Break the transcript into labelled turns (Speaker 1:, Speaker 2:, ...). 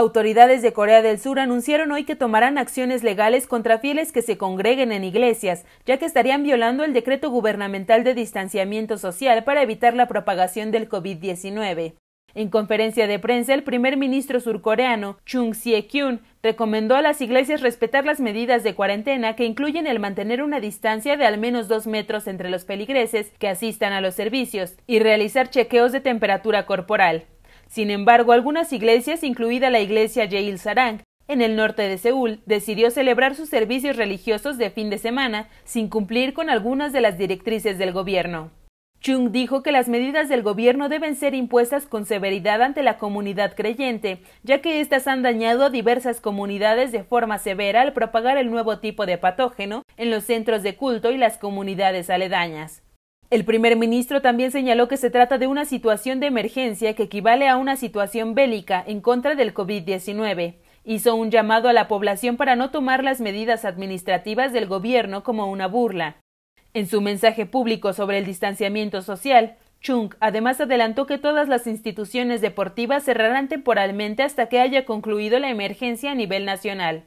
Speaker 1: Autoridades de Corea del Sur anunciaron hoy que tomarán acciones legales contra fieles que se congreguen en iglesias, ya que estarían violando el decreto gubernamental de distanciamiento social para evitar la propagación del COVID-19. En conferencia de prensa, el primer ministro surcoreano, Chung Sie-kyun, recomendó a las iglesias respetar las medidas de cuarentena que incluyen el mantener una distancia de al menos dos metros entre los feligreses que asistan a los servicios y realizar chequeos de temperatura corporal. Sin embargo, algunas iglesias, incluida la iglesia Yeil Sarang, en el norte de Seúl, decidió celebrar sus servicios religiosos de fin de semana sin cumplir con algunas de las directrices del gobierno. Chung dijo que las medidas del gobierno deben ser impuestas con severidad ante la comunidad creyente, ya que éstas han dañado a diversas comunidades de forma severa al propagar el nuevo tipo de patógeno en los centros de culto y las comunidades aledañas. El primer ministro también señaló que se trata de una situación de emergencia que equivale a una situación bélica en contra del COVID-19. Hizo un llamado a la población para no tomar las medidas administrativas del gobierno como una burla. En su mensaje público sobre el distanciamiento social, Chung además adelantó que todas las instituciones deportivas cerrarán temporalmente hasta que haya concluido la emergencia a nivel nacional.